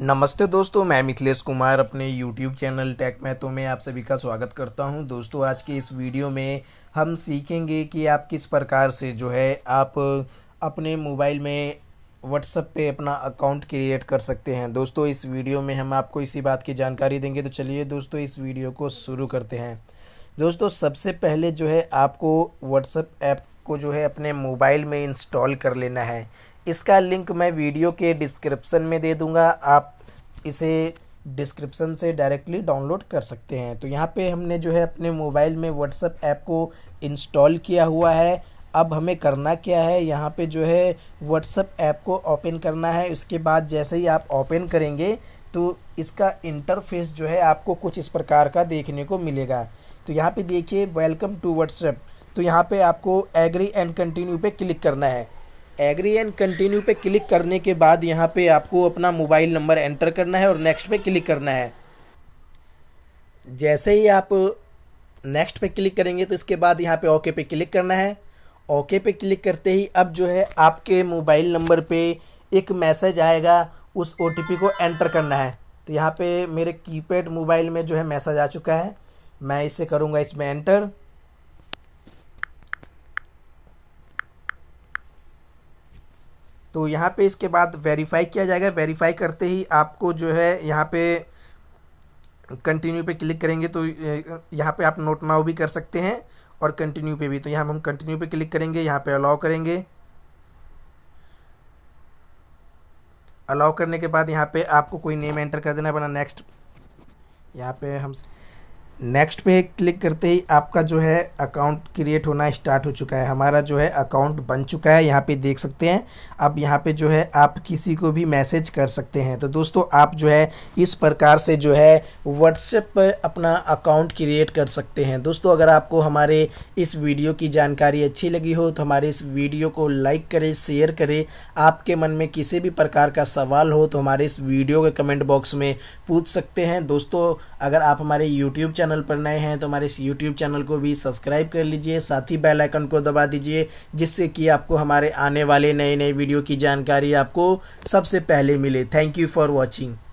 नमस्ते दोस्तों मैं मिथिलेश कुमार अपने यूट्यूब चैनल टेक तो में आप सभी का स्वागत करता हूं दोस्तों आज के इस वीडियो में हम सीखेंगे कि आप किस प्रकार से जो है आप अपने मोबाइल में व्हाट्सअप पे अपना अकाउंट क्रिएट कर सकते हैं दोस्तों इस वीडियो में हम आपको इसी बात की जानकारी देंगे तो चलिए दोस्तों इस वीडियो को शुरू करते हैं दोस्तों सबसे पहले जो है आपको व्हाट्सअप ऐप को जो है अपने मोबाइल में इंस्टॉल कर लेना है इसका लिंक मैं वीडियो के डिस्क्रिप्सन में दे दूँगा आप इसे डिस्क्रिप्सन से डायरेक्टली डाउनलोड कर सकते हैं तो यहाँ पे हमने जो है अपने मोबाइल में व्हाट्सअप ऐप को इंस्टॉल किया हुआ है अब हमें करना क्या है यहाँ पे जो है व्हाट्सअप ऐप को ओपन करना है उसके बाद जैसे ही आप ओपन करेंगे तो इसका इंटरफेस जो है आपको कुछ इस प्रकार का देखने को मिलेगा तो यहाँ पे देखिए वेलकम टू व्हाट्सएप तो यहाँ पे आपको एग्री एंड कंटिन्यू पे क्लिक करना है एग्री एंड कंटिन्यू पे क्लिक करने के बाद यहाँ पे आपको अपना मोबाइल नंबर एंटर करना है और नेक्स्ट पे क्लिक करना है जैसे ही आप नेक्स्ट पे क्लिक करेंगे तो इसके बाद यहाँ पे ओके पे क्लिक करना है ओके पे क्लिक करते ही अब जो है आपके मोबाइल नंबर पे एक मैसेज आएगा उस ओ को एंटर करना है तो यहाँ पे मेरे कीपैड मोबाइल में जो है मैसेज आ चुका है मैं इसे करूँगा इसमें एंटर तो यहाँ पे इसके बाद वेरीफाई किया जाएगा वेरीफाई करते ही आपको जो है यहाँ पे कंटिन्यू पे क्लिक करेंगे तो यहाँ पे आप नोट नाउ भी कर सकते हैं और कंटिन्यू पे भी तो यहाँ हम कंटिन्यू पे क्लिक करेंगे यहाँ पे अलाउ करेंगे अलाउ करने के बाद यहाँ पे आपको कोई नेम एंटर कर देना अपना नेक्स्ट यहाँ पे हम नेक्स्ट पे क्लिक करते ही आपका जो है अकाउंट क्रिएट होना स्टार्ट हो चुका है हमारा जो है अकाउंट बन चुका है यहाँ पे देख सकते हैं अब यहाँ पे जो है आप किसी को भी मैसेज कर सकते हैं तो दोस्तों आप जो है इस प्रकार से जो है व्हाट्सएप पर अपना अकाउंट क्रिएट कर सकते हैं दोस्तों अगर आपको हमारे इस वीडियो की जानकारी अच्छी लगी हो तो हमारे इस वीडियो को लाइक करें शेयर करें आपके मन में किसी भी प्रकार का सवाल हो तो हमारे इस वीडियो के कमेंट बॉक्स में पूछ सकते हैं दोस्तों अगर आप हमारे यूट्यूब चैनल चैनल पर नए हैं तो हमारे इस यूट्यूब चैनल को भी सब्सक्राइब कर लीजिए साथ ही बेल आइकन को दबा दीजिए जिससे कि आपको हमारे आने वाले नए नए वीडियो की जानकारी आपको सबसे पहले मिले थैंक यू फॉर वॉचिंग